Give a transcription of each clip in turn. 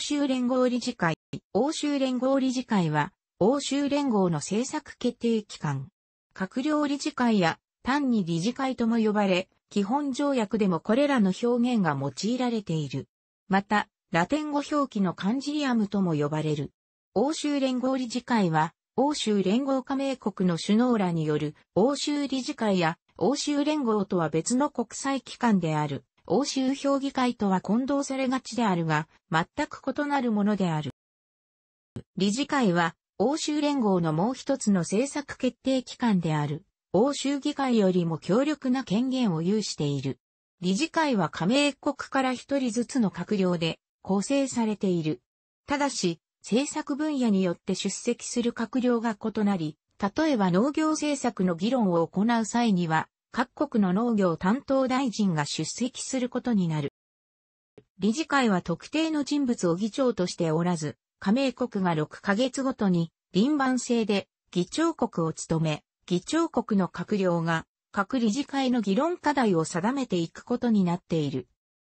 州連合理事会。欧州連合理事会は、欧州連合の政策決定機関。閣僚理事会や、単に理事会とも呼ばれ、基本条約でもこれらの表現が用いられている。また、ラテン語表記のカンジリアムとも呼ばれる。欧州連合理事会は、欧州連合加盟国の首脳らによる欧州理事会や欧州連合とは別の国際機関である。欧州評議会とは混同されがちであるが、全く異なるものである。理事会は、欧州連合のもう一つの政策決定機関である、欧州議会よりも強力な権限を有している。理事会は加盟国から一人ずつの閣僚で構成されている。ただし、政策分野によって出席する閣僚が異なり、例えば農業政策の議論を行う際には、各国の農業担当大臣が出席することになる。理事会は特定の人物を議長としておらず、加盟国が6ヶ月ごとに輪番制で議長国を務め、議長国の閣僚が各理事会の議論課題を定めていくことになっている。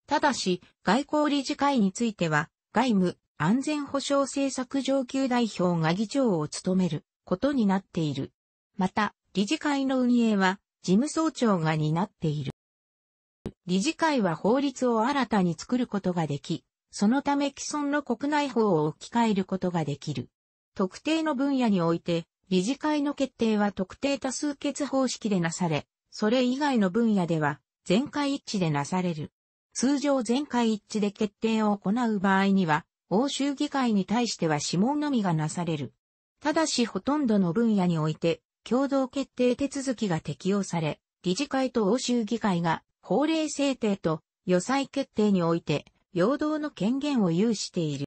ただし、外交理事会については、外務、安全保障政策上級代表が議長を務めることになっている。また、理事会の運営は、事務総長が担っている。理事会は法律を新たに作ることができ、そのため既存の国内法を置き換えることができる。特定の分野において、理事会の決定は特定多数決方式でなされ、それ以外の分野では全会一致でなされる。通常全会一致で決定を行う場合には、欧州議会に対しては諮問のみがなされる。ただしほとんどの分野において、共同決定手続きが適用され、理事会と欧州議会が法令制定と予算決定において、陽動の権限を有している。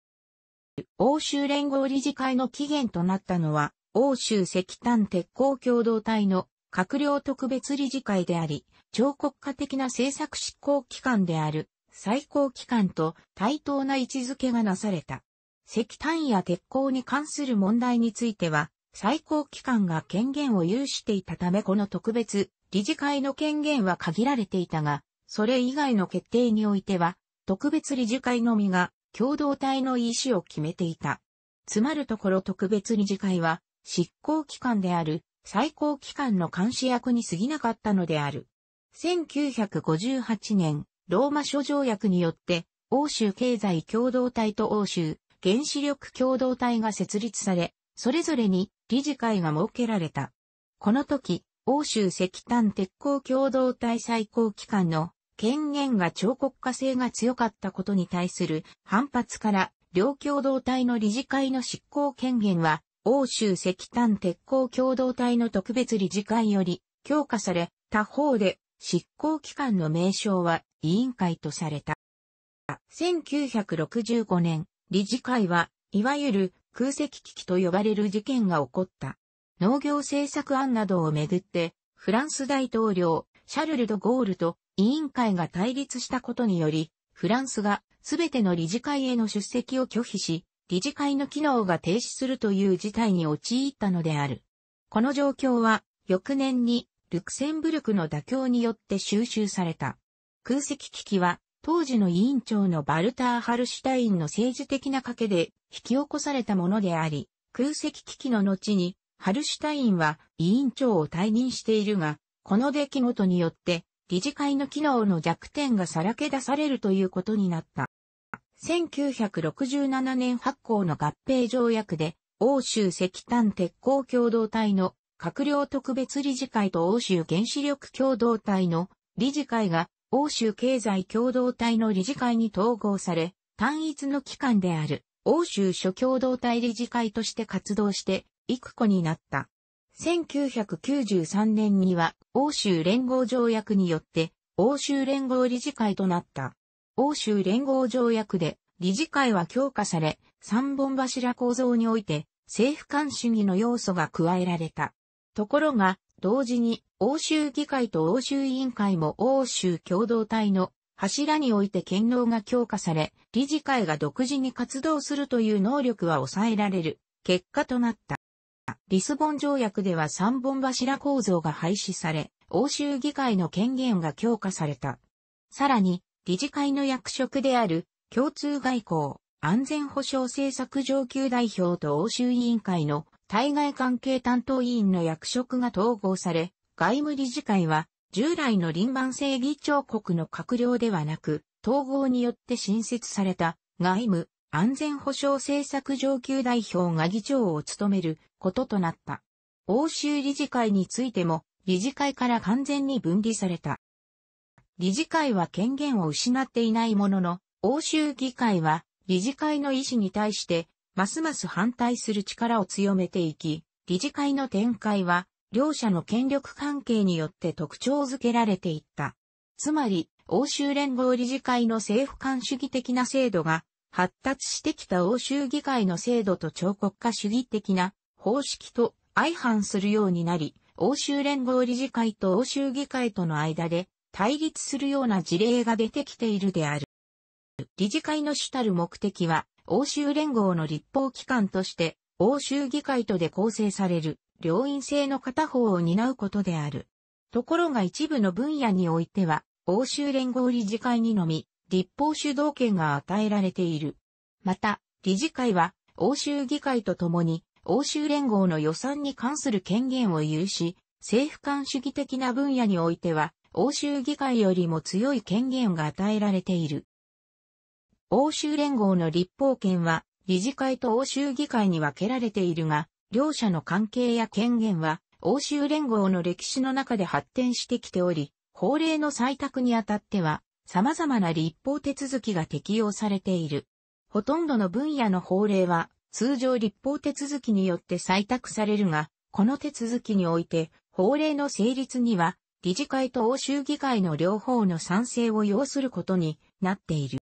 欧州連合理事会の期限となったのは、欧州石炭鉄鋼共同体の閣僚特別理事会であり、超国家的な政策執行機関である最高機関と対等な位置づけがなされた。石炭や鉄鋼に関する問題については、最高機関が権限を有していたためこの特別理事会の権限は限られていたが、それ以外の決定においては、特別理事会のみが共同体の意思を決めていた。つまるところ特別理事会は執行機関である最高機関の監視役に過ぎなかったのである。1958年、ローマ諸条約によって、欧州経済共同体と欧州原子力共同体が設立され、それぞれに理事会が設けられた。この時、欧州石炭鉄鋼共同体最高機関の権限が彫刻家性が強かったことに対する反発から両共同体の理事会の執行権限は、欧州石炭鉄鋼共同体の特別理事会より強化され、他方で執行機関の名称は委員会とされた。1965年、理事会は、いわゆる空席危機と呼ばれる事件が起こった。農業政策案などをめぐって、フランス大統領、シャルル・ド・ゴールと委員会が対立したことにより、フランスがすべての理事会への出席を拒否し、理事会の機能が停止するという事態に陥ったのである。この状況は、翌年に、ルクセンブルクの妥協によって収集された。空席危機は、当時の委員長のバルター・ハルシュタインの政治的な賭けで引き起こされたものであり、空席危機の後に、ハルシュタインは委員長を退任しているが、この出来事によって、理事会の機能の弱点がさらけ出されるということになった。1967年発行の合併条約で、欧州石炭鉄鋼共同体の閣僚特別理事会と欧州原子力共同体の理事会が欧州経済共同体の理事会に統合され、単一の機関である欧州諸共同体理事会として活動して、幾個になった。1993年には欧州連合条約によって欧州連合理事会となった。欧州連合条約で理事会は強化され、三本柱構造において政府間主義の要素が加えられた。ところが、同時に欧州議会と欧州委員会も欧州共同体の柱において権能が強化され、理事会が独自に活動するという能力は抑えられる結果となった。リスボン条約では三本柱構造が廃止され、欧州議会の権限が強化された。さらに、理事会の役職である共通外交、安全保障政策上級代表と欧州委員会の対外関係担当委員の役職が統合され、外務理事会は、従来の臨番制議長国の閣僚ではなく、統合によって新設された外務安全保障政策上級代表が議長を務めることとなった。欧州理事会についても理事会から完全に分離された。理事会は権限を失っていないものの、欧州議会は理事会の意思に対してますます反対する力を強めていき、理事会の展開は、両者の権力関係によって特徴づけられていった。つまり、欧州連合理事会の政府間主義的な制度が、発達してきた欧州議会の制度と彫刻家主義的な方式と相反するようになり、欧州連合理事会と欧州議会との間で対立するような事例が出てきているである。理事会の主たる目的は、欧州連合の立法機関として、欧州議会とで構成される、両院制の片方を担うことである。ところが一部の分野においては、欧州連合理事会にのみ、立法主導権が与えられている。また、理事会は、欧州議会とともに、欧州連合の予算に関する権限を有し、政府間主義的な分野においては、欧州議会よりも強い権限が与えられている。欧州連合の立法権は、理事会と欧州議会に分けられているが、両者の関係や権限は、欧州連合の歴史の中で発展してきており、法令の採択にあたっては、様々な立法手続きが適用されている。ほとんどの分野の法令は、通常立法手続きによって採択されるが、この手続きにおいて、法令の成立には、理事会と欧州議会の両方の賛成を要することになっている。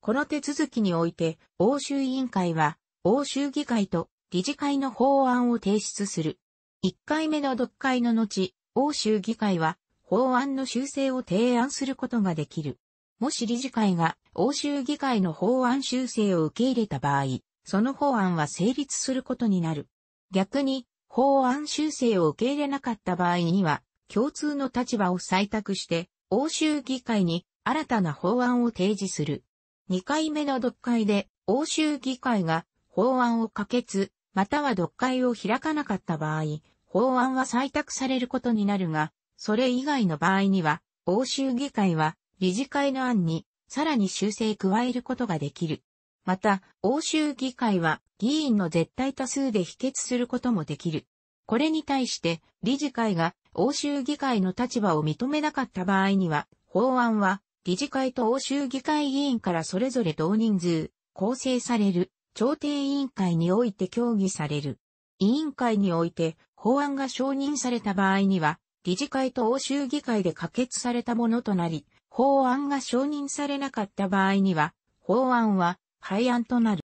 この手続きにおいて、欧州委員会は、欧州議会と理事会の法案を提出する。1回目の読解の後、欧州議会は、法案の修正を提案することができる。もし理事会が欧州議会の法案修正を受け入れた場合、その法案は成立することになる。逆に、法案修正を受け入れなかった場合には、共通の立場を採択して、欧州議会に新たな法案を提示する。2回目の読解で、欧州議会が法案を可決、または読解を開かなかった場合、法案は採択されることになるが、それ以外の場合には、欧州議会は理事会の案にさらに修正加えることができる。また、欧州議会は議員の絶対多数で否決することもできる。これに対して、理事会が欧州議会の立場を認めなかった場合には、法案は理事会と欧州議会議員からそれぞれ同人数、構成される、調停委員会において協議される。委員会において法案が承認された場合には、理事会と欧州議会で可決されたものとなり、法案が承認されなかった場合には、法案は廃案となる。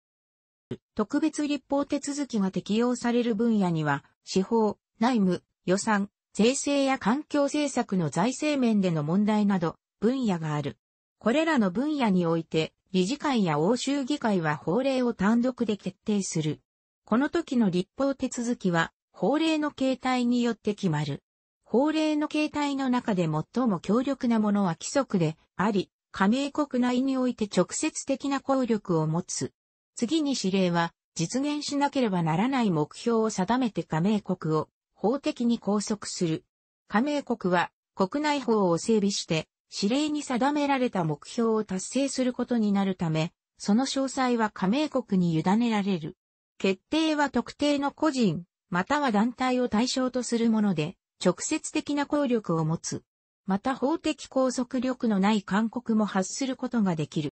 特別立法手続きが適用される分野には、司法、内務、予算、税制や環境政策の財政面での問題など、分野がある。これらの分野において、理事会や欧州議会は法令を単独で決定する。この時の立法手続きは、法令の形態によって決まる。法令の形態の中で最も強力なものは規則であり、加盟国内において直接的な効力を持つ。次に指令は、実現しなければならない目標を定めて加盟国を法的に拘束する。加盟国は国内法を整備して指令に定められた目標を達成することになるため、その詳細は加盟国に委ねられる。決定は特定の個人、または団体を対象とするもので、直接的な効力を持つ。また法的拘束力のない勧告も発することができる。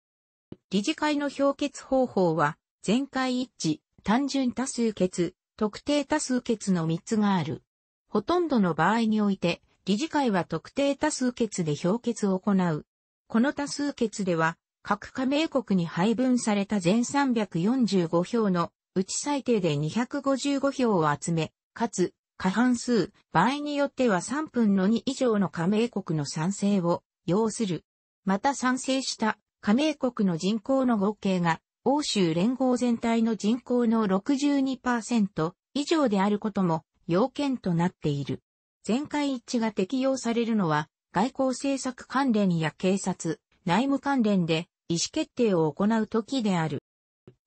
理事会の評決方法は、全会一致、単純多数決、特定多数決の3つがある。ほとんどの場合において、理事会は特定多数決で評決を行う。この多数決では、各加盟国に配分された全345票のうち最低で255票を集め、かつ、過半数、場合によっては3分の2以上の加盟国の賛成を要する。また賛成した加盟国の人口の合計が欧州連合全体の人口の62%以上であることも要件となっている。全会一致が適用されるのは、外交政策関連や警察、内務関連で意思決定を行う時である。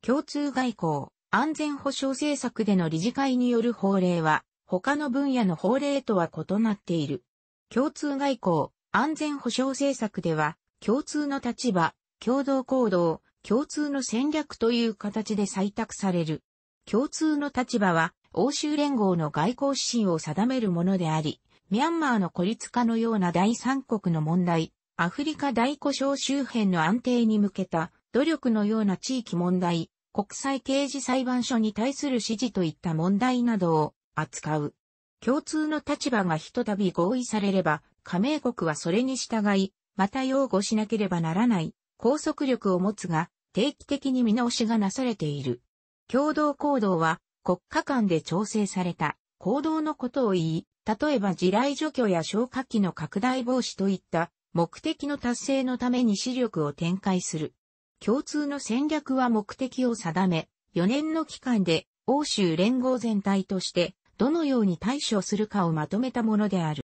共通外交、安全保障政策での理事会による法令は、他の分野の法令とは異なっている。共通外交、安全保障政策では、共通の立場、共同行動、共通の戦略という形で採択される。共通の立場は、欧州連合の外交指針を定めるものであり、ミャンマーの孤立化のような第三国の問題、アフリカ大故障周辺の安定に向けた努力のような地域問題、国際刑事裁判所に対する指示といった問題などを扱う。共通の立場がひとたび合意されれば、加盟国はそれに従い、また擁護しなければならない、拘束力を持つが、定期的に見直しがなされている。共同行動は、国家間で調整された行動のことを言い、例えば地雷除去や消火器の拡大防止といった目的の達成のために視力を展開する。共通の戦略は目的を定め、4年の期間で欧州連合全体としてどのように対処するかをまとめたものである。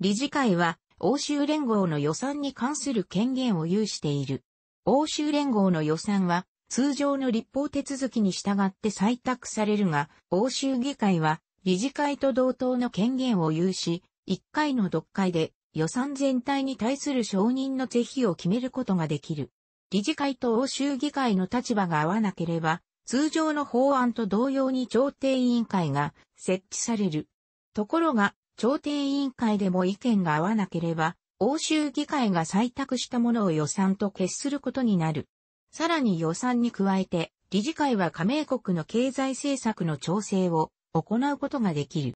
理事会は欧州連合の予算に関する権限を有している。欧州連合の予算は通常の立法手続きに従って採択されるが、欧州議会は理事会と同等の権限を有し、1回の読解で予算全体に対する承認の是非を決めることができる。理事会と欧州議会の立場が合わなければ、通常の法案と同様に調停委員会が設置される。ところが、調停委員会でも意見が合わなければ、欧州議会が採択したものを予算と決することになる。さらに予算に加えて、理事会は加盟国の経済政策の調整を行うことができる。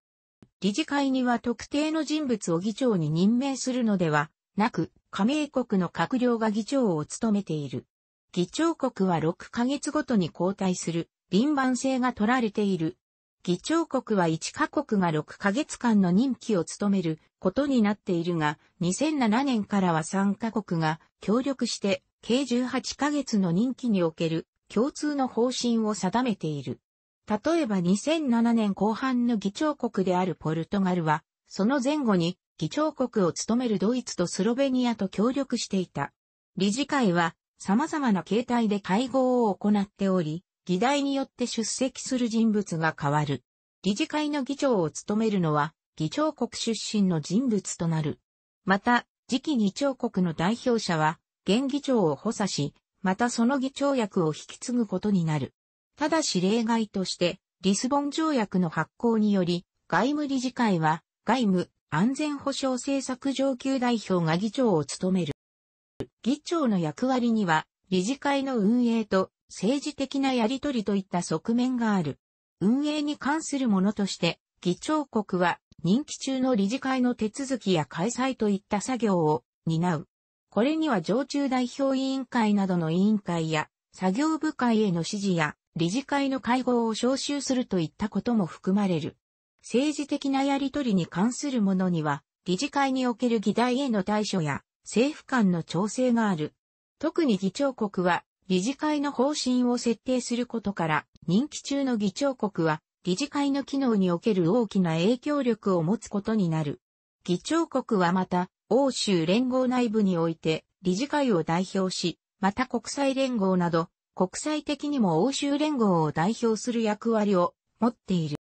理事会には特定の人物を議長に任命するのではなく、加盟国の閣僚が議長を務めている。議長国は6ヶ月ごとに交代する、輪番制が取られている。議長国は1カ国が6ヶ月間の任期を務めることになっているが、2007年からは3カ国が協力して計18ヶ月の任期における共通の方針を定めている。例えば2007年後半の議長国であるポルトガルは、その前後に議長国を務めるドイツとスロベニアと協力していた。理事会は様々な形態で会合を行っており、議題によって出席する人物が変わる。理事会の議長を務めるのは、議長国出身の人物となる。また、次期議長国の代表者は、現議長を補佐し、またその議長役を引き継ぐことになる。ただし例外として、リスボン条約の発行により、外務理事会は、外務、安全保障政策上級代表が議長を務める。議長の役割には、理事会の運営と政治的なやりとりといった側面がある。運営に関するものとして、議長国は任期中の理事会の手続きや開催といった作業を担う。これには常駐代表委員会などの委員会や、作業部会への指示や、理事会の会合を招集するといったことも含まれる。政治的なやりとりに関するものには、理事会における議題への対処や、政府間の調整がある。特に議長国は、理事会の方針を設定することから、任期中の議長国は、理事会の機能における大きな影響力を持つことになる。議長国はまた、欧州連合内部において理事会を代表し、また国際連合など、国際的にも欧州連合を代表する役割を持っている。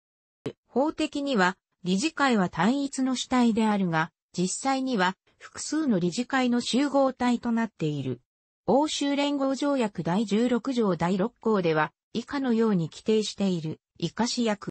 法的には、理事会は単一の主体であるが、実際には複数の理事会の集合体となっている。欧州連合条約第16条第6項では、以下のように規定している、以下し役。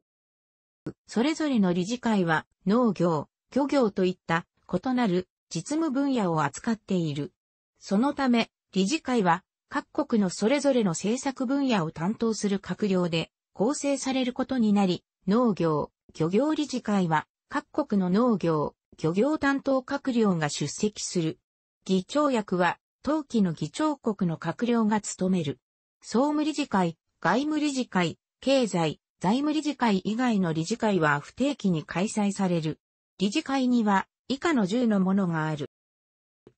それぞれの理事会は、農業、漁業といった異なる実務分野を扱っている。そのため、理事会は各国のそれぞれの政策分野を担当する閣僚で構成されることになり、農業、漁業理事会は各国の農業、漁業担当閣僚が出席する。議長役は当期の議長国の閣僚が務める。総務理事会、外務理事会、経済、財務理事会以外の理事会は不定期に開催される。理事会には以下の10のものがある。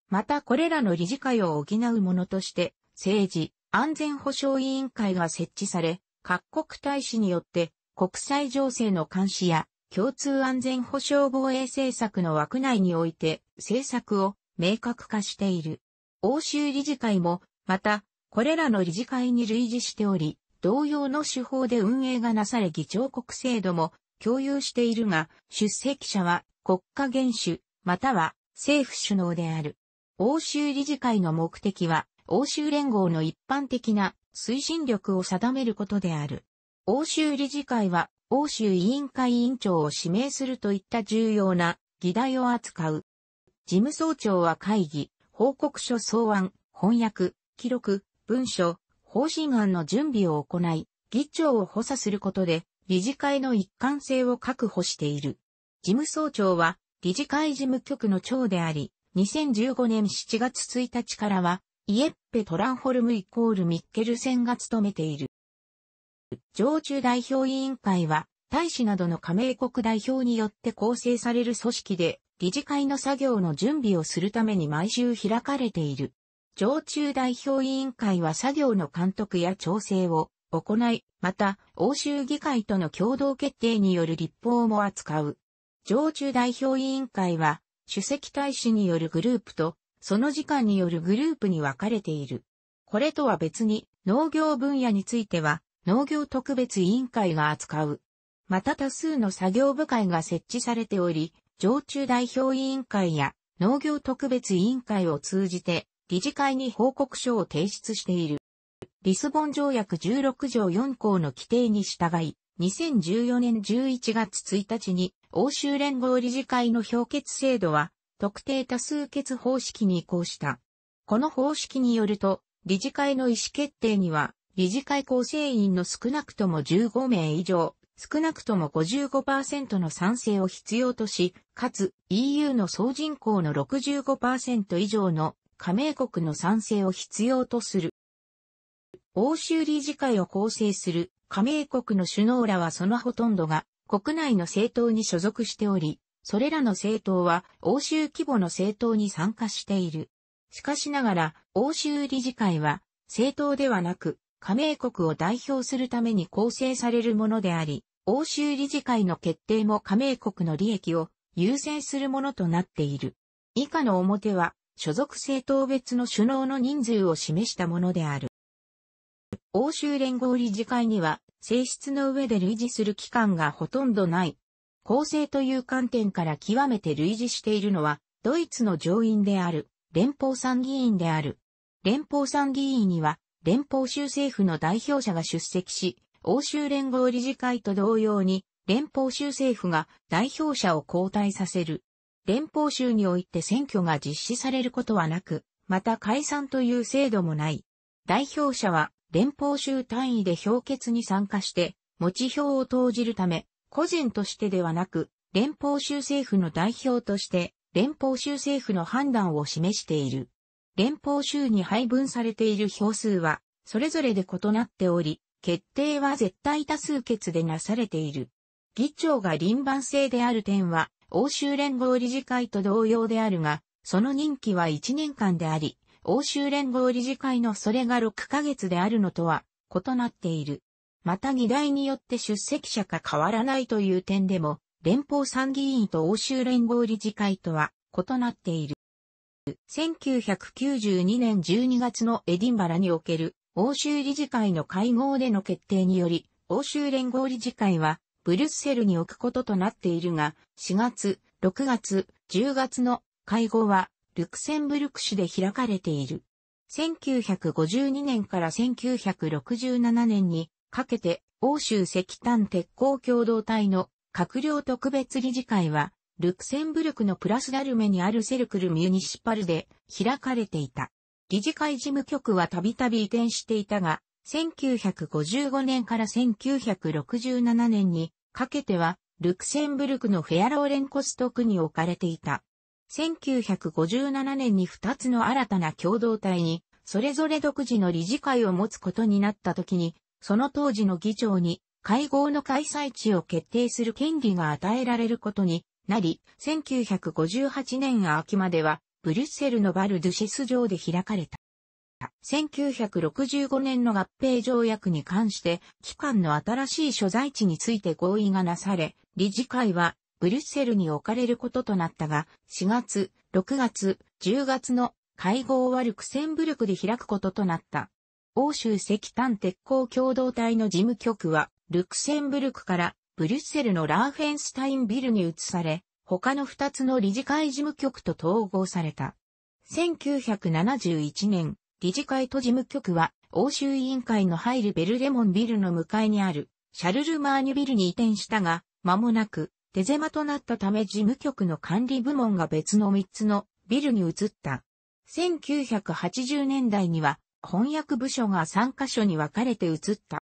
またこれらの理事会を補うものとして、政治、安全保障委員会が設置され、各国大使によって国際情勢の監視や共通安全保障防衛政策の枠内において政策を明確化している。欧州理事会も、また、これらの理事会に類似しており、同様の手法で運営がなされ議長国制度も共有しているが、出席者は国家元首、または政府首脳である。欧州理事会の目的は、欧州連合の一般的な推進力を定めることである。欧州理事会は、欧州委員会委員長を指名するといった重要な議題を扱う。事務総長は会議、報告書草案、翻訳、記録、文書、方針案の準備を行い、議長を補佐することで、理事会の一貫性を確保している。事務総長は、理事会事務局の長であり、2015年7月1日からは、イエッペ・トランホルムイコールミッケルセンが務めている。常駐代表委員会は、大使などの加盟国代表によって構成される組織で、理事会の作業の準備をするために毎週開かれている。常駐代表委員会は作業の監督や調整を行い、また、欧州議会との共同決定による立法も扱う。常駐代表委員会は、主席大使によるグループと、その時間によるグループに分かれている。これとは別に、農業分野については、農業特別委員会が扱う。また多数の作業部会が設置されており、常駐代表委員会や農業特別委員会を通じて、理事会に報告書を提出している。リスボン条約16条4項の規定に従い、2014年11月1日に欧州連合理事会の評決制度は、特定多数決方式に移行した。この方式によると、理事会の意思決定には、理事会構成員の少なくとも15名以上、少なくとも55%の賛成を必要とし、かつ EU の総人口の65%以上の加盟国の賛成を必要とする。欧州理事会を構成する加盟国の首脳らはそのほとんどが国内の政党に所属しており、それらの政党は欧州規模の政党に参加している。しかしながら、欧州理事会は政党ではなく、加盟国を代表するために構成されるものであり、欧州理事会の決定も加盟国の利益を優先するものとなっている。以下の表は、所属政党別の首脳の人数を示したものである。欧州連合理事会には、性質の上で類似する機関がほとんどない。構成という観点から極めて類似しているのは、ドイツの上院である、連邦参議院である。連邦参議院には、連邦州政府の代表者が出席し、欧州連合理事会と同様に、連邦州政府が代表者を交代させる。連邦州において選挙が実施されることはなく、また解散という制度もない。代表者は連邦州単位で評決に参加して、持ち票を投じるため、個人としてではなく、連邦州政府の代表として、連邦州政府の判断を示している。連邦州に配分されている票数は、それぞれで異なっており、決定は絶対多数決でなされている。議長が輪番制である点は、欧州連合理事会と同様であるが、その任期は1年間であり、欧州連合理事会のそれが6ヶ月であるのとは異なっている。また議題によって出席者が変わらないという点でも、連邦参議院と欧州連合理事会とは異なっている。1992年12月のエディンバラにおける欧州理事会の会合での決定により、欧州連合理事会はブリュッセルに置くこととなっているが、4月、6月、10月の会合はルクセンブルク市で開かれている。1952年から1967年にかけて欧州石炭鉄鋼共同体の閣僚特別理事会は、ルクセンブルクのプラスダルメにあるセルクルミュニシパルで開かれていた。理事会事務局はたびたび移転していたが、1955年から1967年にかけては、ルクセンブルクのフェアローレンコスト区に置かれていた。1957年に2つの新たな共同体に、それぞれ独自の理事会を持つことになった時に、その当時の議長に、会合の開催地を決定する権利が与えられることになり、1958年秋までは、ブリュッセルのバルドゥシス城で開かれた。1965年の合併条約に関して、機関の新しい所在地について合意がなされ、理事会はブリュッセルに置かれることとなったが、4月、6月、10月の会合はルクセンブルクで開くこととなった。欧州石炭鉄鋼共同体の事務局は、ルクセンブルクからブリュッセルのラーフェンスタインビルに移され、他の2つの理事会事務局と統合された。1971年、理事会と事務局は、欧州委員会の入るベルレモンビルの向かいにある、シャルルマーニュビルに移転したが、間もなく、手狭となったため事務局の管理部門が別の3つのビルに移った。1980年代には翻訳部署が3カ所に分かれて移った。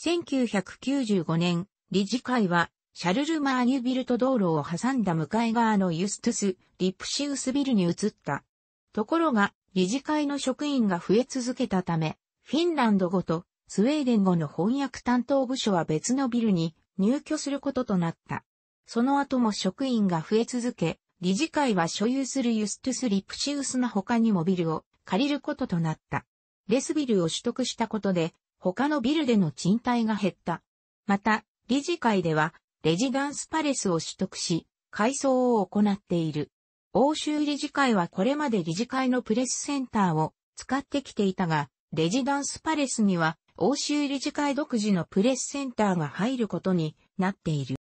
1995年、理事会はシャルルマーニュビルと道路を挟んだ向かい側のユストゥス・リプシウスビルに移った。ところが、理事会の職員が増え続けたため、フィンランド語とスウェーデン語の翻訳担当部署は別のビルに入居することとなった。その後も職員が増え続け、理事会は所有するユストゥス・リプシウスの他にもビルを借りることとなった。レスビルを取得したことで、他のビルでの賃貸が減った。また、理事会では、レジダンスパレスを取得し、改装を行っている。欧州理事会はこれまで理事会のプレスセンターを使ってきていたが、レジダンスパレスには欧州理事会独自のプレスセンターが入ることになっている。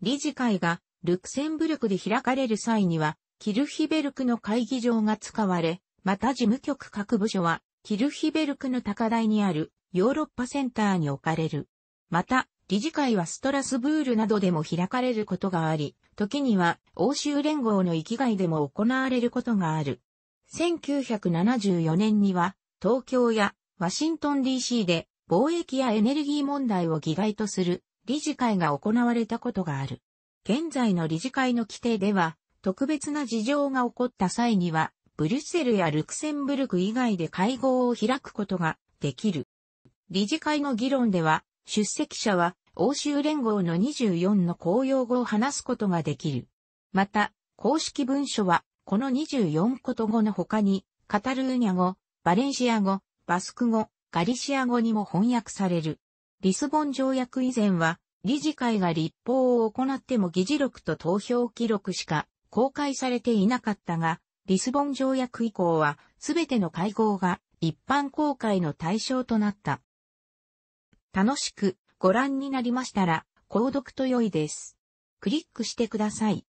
理事会がルクセンブルクで開かれる際には、キルヒベルクの会議場が使われ、また事務局各部署は、キルヒベルクの高台にあるヨーロッパセンターに置かれる。また、理事会はストラスブールなどでも開かれることがあり、時には欧州連合の域外でも行われることがある。1974年には、東京やワシントン DC で貿易やエネルギー問題を議外とする理事会が行われたことがある。現在の理事会の規定では、特別な事情が起こった際には、ブリュッセルやルクセンブルク以外で会合を開くことができる。理事会の議論では、出席者は欧州連合の24の公用語を話すことができる。また、公式文書は、この24こと語の他に、カタルーニャ語、バレンシア語、バスク語、ガリシア語にも翻訳される。リスボン条約以前は、理事会が立法を行っても議事録と投票記録しか公開されていなかったが、リスボン条約以降は、すべての会合が一般公開の対象となった。楽しくご覧になりましたら、購読と良いです。クリックしてください。